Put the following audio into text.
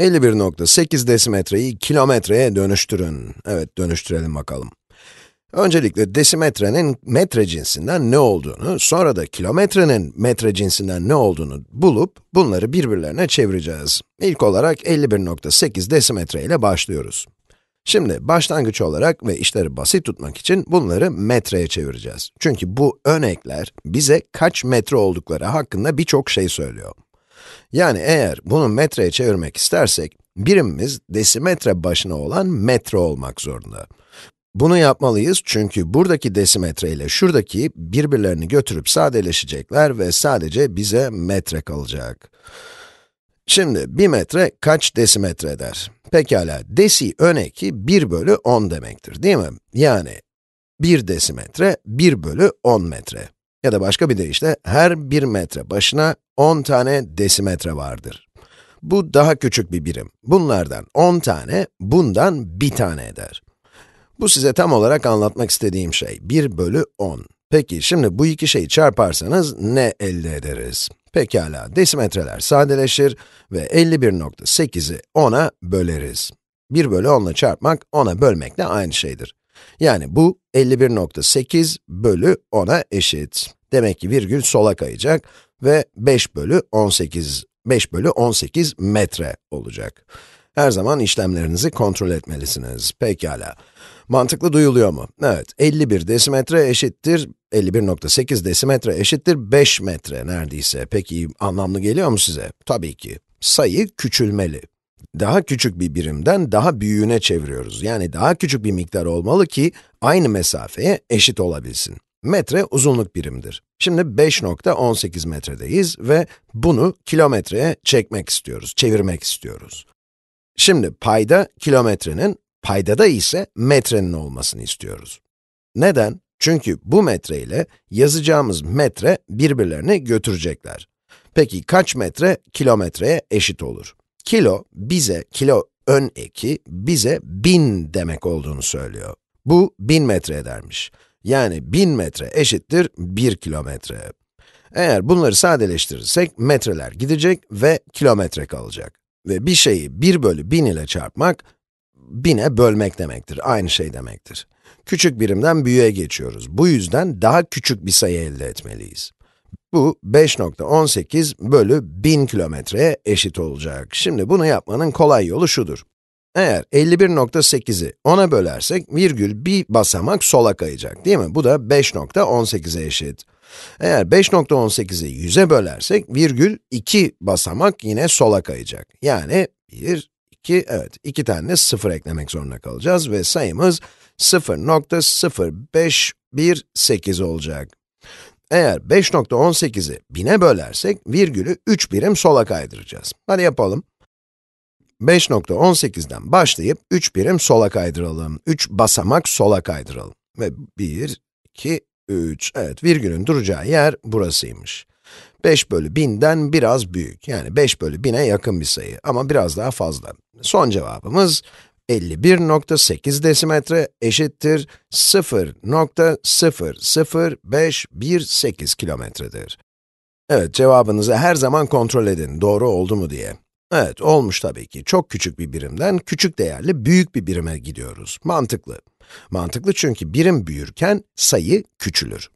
51.8 desimetreyi kilometreye dönüştürün. Evet, dönüştürelim bakalım. Öncelikle desimetrenin metre cinsinden ne olduğunu, sonra da kilometrenin metre cinsinden ne olduğunu bulup, bunları birbirlerine çevireceğiz. İlk olarak 51.8 desimetre ile başlıyoruz. Şimdi başlangıç olarak ve işleri basit tutmak için bunları metreye çevireceğiz. Çünkü bu örnekler bize kaç metre oldukları hakkında birçok şey söylüyor. Yani eğer bunu metreye çevirmek istersek, birimimiz desimetre başına olan metre olmak zorunda. Bunu yapmalıyız çünkü buradaki desimetre ile şuradaki birbirlerini götürüp sadeleşecekler ve sadece bize metre kalacak. Şimdi 1 metre kaç desimetre eder? Pekala, desi öneki 1 bölü 10 demektir değil mi? Yani 1 desimetre 1 bölü 10 metre. Ya da başka bir deyişle, her bir metre başına 10 tane desimetre vardır. Bu daha küçük bir birim. Bunlardan 10 tane, bundan 1 tane eder. Bu size tam olarak anlatmak istediğim şey, 1 bölü 10. Peki, şimdi bu iki şeyi çarparsanız ne elde ederiz? Pekala, desimetreler sadeleşir ve 51.8'i 10'a böleriz. 1 bölü 10 çarpmak, 10'a bölmekle aynı şeydir. Yani bu 51.8 bölü 10'a eşit. Demek ki virgül sola kayacak ve 5 bölü 18, 5 bölü 18 metre olacak. Her zaman işlemlerinizi kontrol etmelisiniz. Pekala. Mantıklı duyuluyor mu? Evet, 51 desimetre eşittir, 51.8 desimetre eşittir 5 metre neredeyse. Peki anlamlı geliyor mu size? Tabii ki. Sayı küçülmeli. Daha küçük bir birimden daha büyüğüne çeviriyoruz. Yani daha küçük bir miktar olmalı ki aynı mesafeye eşit olabilsin. Metre uzunluk birimidir. Şimdi 5.18 metredeyiz ve bunu kilometreye çekmek istiyoruz, çevirmek istiyoruz. Şimdi payda kilometrenin, paydada ise metrenin olmasını istiyoruz. Neden? Çünkü bu metre ile yazacağımız metre birbirlerini götürecekler. Peki kaç metre kilometreye eşit olur? Kilo bize, kilo ön eki bize bin demek olduğunu söylüyor. Bu bin metre edermiş. Yani 1000 metre eşittir 1 kilometre. Eğer bunları sadeleştirirsek metreler gidecek ve kilometre kalacak. Ve bir şeyi 1 bölü 1000 ile çarpmak, 1000'e bölmek demektir, aynı şey demektir. Küçük birimden büyüğe geçiyoruz. Bu yüzden daha küçük bir sayı elde etmeliyiz. Bu 5.18 bölü 1000 kilometreye eşit olacak. Şimdi bunu yapmanın kolay yolu şudur. Eğer 51.8'i 10'a bölersek, virgül bir basamak sola kayacak değil mi? Bu da 5.18'e eşit. Eğer 5.18'i 100'e bölersek, virgül 2 basamak yine sola kayacak. Yani 1, 2, evet 2 tane 0 eklemek zorunda kalacağız ve sayımız 0.0518 olacak. Eğer 5.18'i 1000'e bölersek, virgülü 3 birim sola kaydıracağız. Hadi yapalım. 5.18'den başlayıp 3 birim sola kaydıralım. 3 basamak sola kaydıralım. Ve 1, 2, 3. Evet, virgülün duracağı yer burasıymış. 5 bölü 1000'den biraz büyük. Yani 5 bölü 1000'e yakın bir sayı ama biraz daha fazla. Son cevabımız 51.8 desimetre eşittir 0.00518 kilometredir. Evet, cevabınızı her zaman kontrol edin, doğru oldu mu diye. Evet, olmuş tabii ki. Çok küçük bir birimden küçük değerli büyük bir birime gidiyoruz. Mantıklı. Mantıklı çünkü birim büyürken sayı küçülür.